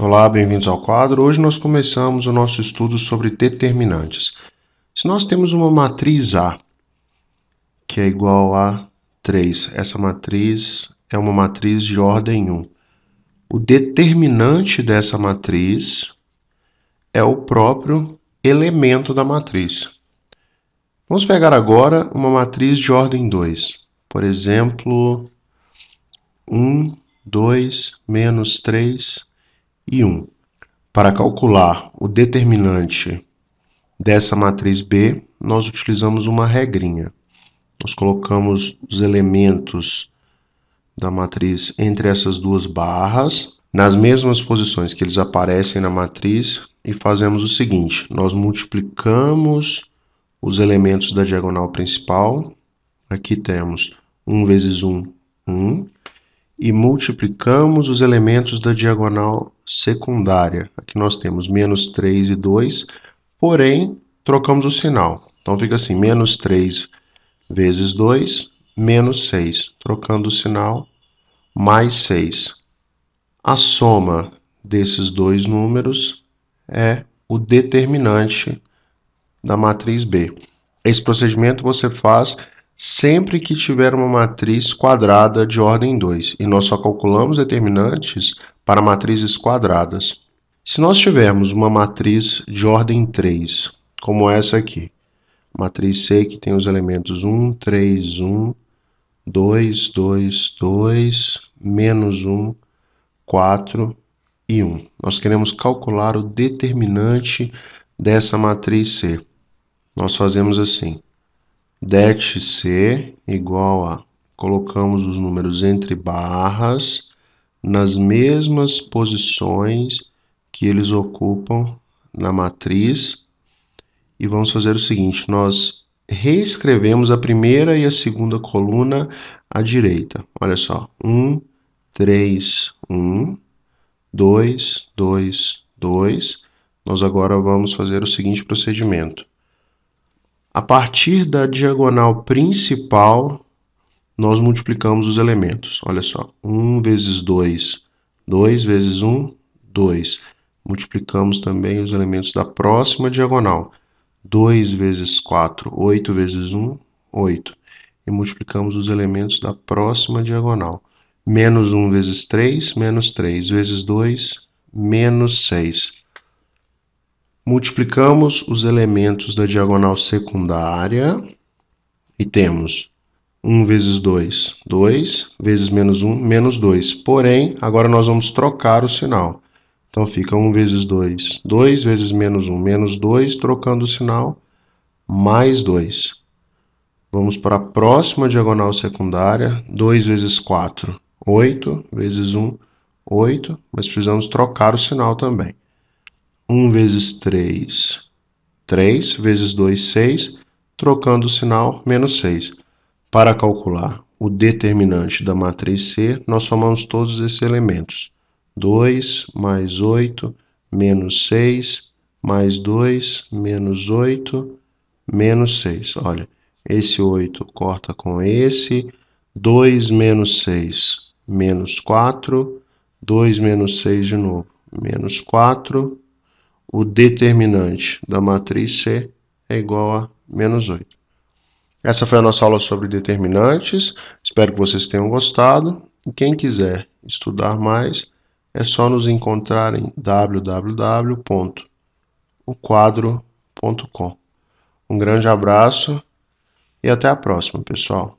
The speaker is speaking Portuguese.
Olá, bem-vindos ao quadro. Hoje nós começamos o nosso estudo sobre determinantes. Se nós temos uma matriz A que é igual a 3, essa matriz é uma matriz de ordem 1. O determinante dessa matriz é o próprio elemento da matriz. Vamos pegar agora uma matriz de ordem 2. Por exemplo, 1, 2, menos 3, e 1. Para calcular o determinante dessa matriz B, nós utilizamos uma regrinha. Nós colocamos os elementos da matriz entre essas duas barras, nas mesmas posições que eles aparecem na matriz, e fazemos o seguinte, nós multiplicamos os elementos da diagonal principal, aqui temos 1 vezes 1, 1, e multiplicamos os elementos da diagonal secundária. Aqui nós temos menos 3 e 2, porém trocamos o sinal. Então fica assim, menos 3 vezes 2, menos 6. Trocando o sinal, mais 6. A soma desses dois números é o determinante da matriz B. Esse procedimento você faz sempre que tiver uma matriz quadrada de ordem 2, e nós só calculamos determinantes para matrizes quadradas. Se nós tivermos uma matriz de ordem 3, como essa aqui, matriz C que tem os elementos 1, 3, 1, 2, 2, 2, menos 1, 4 e 1. Nós queremos calcular o determinante dessa matriz C. Nós fazemos assim det c igual a colocamos os números entre barras nas mesmas posições que eles ocupam na matriz e vamos fazer o seguinte, nós reescrevemos a primeira e a segunda coluna à direita. Olha só, 1, 3, 1, 2, 2, 2. Nós agora vamos fazer o seguinte procedimento. A partir da diagonal principal, nós multiplicamos os elementos. Olha só, 1 vezes 2, 2 vezes 1, 2. Multiplicamos também os elementos da próxima diagonal. 2 vezes 4, 8 vezes 1, 8. E multiplicamos os elementos da próxima diagonal. Menos 1 vezes 3, menos 3. Vezes 2, menos 6. Multiplicamos os elementos da diagonal secundária e temos 1 vezes 2, 2, vezes menos 1, menos 2. Porém, agora nós vamos trocar o sinal. Então fica 1 vezes 2, 2 vezes menos 1, menos 2, trocando o sinal, mais 2. Vamos para a próxima diagonal secundária, 2 vezes 4, 8, vezes 1, 8, mas precisamos trocar o sinal também. 1 vezes 3, 3 vezes 2, 6, trocando o sinal, menos 6. Para calcular o determinante da matriz C, nós somamos todos esses elementos. 2 mais 8, menos 6, mais 2, menos 8, menos 6. Olha, esse 8 corta com esse, 2 menos 6, menos 4, 2 menos 6 de novo, menos 4, o determinante da matriz C é igual a menos 8. Essa foi a nossa aula sobre determinantes. Espero que vocês tenham gostado. E quem quiser estudar mais, é só nos encontrar em www.oquadro.com. Um grande abraço e até a próxima, pessoal.